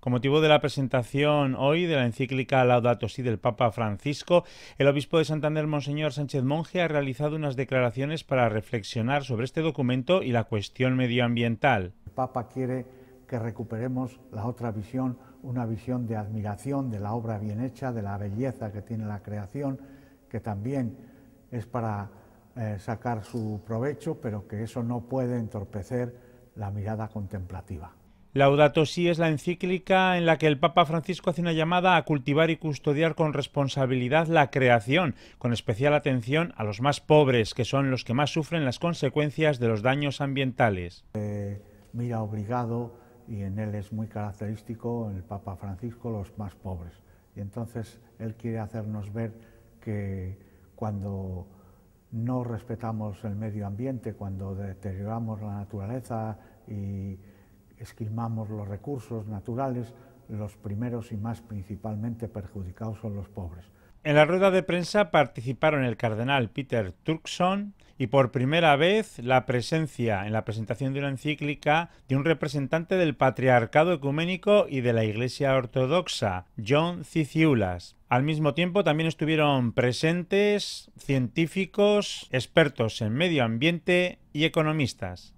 Con motivo de la presentación hoy de la encíclica Laudato Si del Papa Francisco, el obispo de Santander, Monseñor Sánchez Monje, ha realizado unas declaraciones para reflexionar sobre este documento y la cuestión medioambiental. El Papa quiere que recuperemos la otra visión, una visión de admiración de la obra bien hecha, de la belleza que tiene la creación, que también es para eh, sacar su provecho, pero que eso no puede entorpecer la mirada contemplativa. Laudato Si es la encíclica en la que el Papa Francisco hace una llamada a cultivar y custodiar con responsabilidad la creación, con especial atención a los más pobres, que son los que más sufren las consecuencias de los daños ambientales. Eh, mira obligado, y en él es muy característico, el Papa Francisco, los más pobres. Y entonces él quiere hacernos ver que cuando no respetamos el medio ambiente, cuando deterioramos la naturaleza y esquilmamos los recursos naturales, los primeros y más principalmente perjudicados son los pobres. En la rueda de prensa participaron el cardenal Peter Turkson y por primera vez la presencia en la presentación de una encíclica de un representante del patriarcado ecuménico y de la Iglesia ortodoxa, John Ciciulas. Al mismo tiempo también estuvieron presentes científicos, expertos en medio ambiente y economistas.